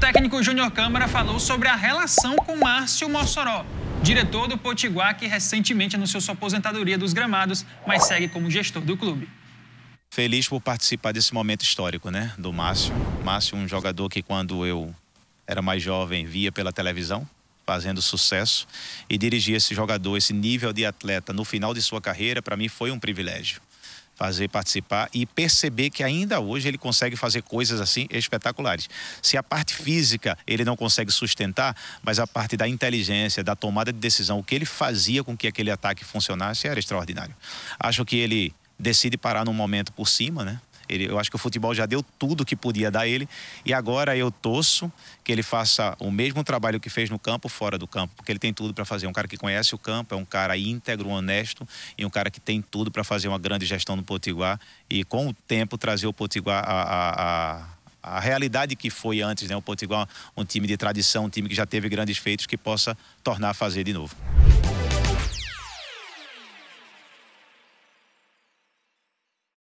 técnico Júnior Câmara falou sobre a relação com Márcio Mossoró, diretor do Potiguar que recentemente anunciou sua aposentadoria dos gramados, mas segue como gestor do clube. Feliz por participar desse momento histórico, né, do Márcio. Márcio, um jogador que quando eu era mais jovem via pela televisão, fazendo sucesso e dirigir esse jogador, esse nível de atleta no final de sua carreira, para mim foi um privilégio fazer participar e perceber que ainda hoje ele consegue fazer coisas assim espetaculares. Se a parte física ele não consegue sustentar, mas a parte da inteligência, da tomada de decisão, o que ele fazia com que aquele ataque funcionasse era extraordinário. Acho que ele decide parar num momento por cima, né? Ele, eu acho que o futebol já deu tudo que podia dar ele e agora eu torço que ele faça o mesmo trabalho que fez no campo fora do campo, porque ele tem tudo para fazer. um cara que conhece o campo, é um cara íntegro, honesto e um cara que tem tudo para fazer uma grande gestão no Potiguar e com o tempo trazer o Potiguar a, a, a a realidade que foi antes, né? O Potiguar, um time de tradição, um time que já teve grandes feitos, que possa tornar a fazer de novo.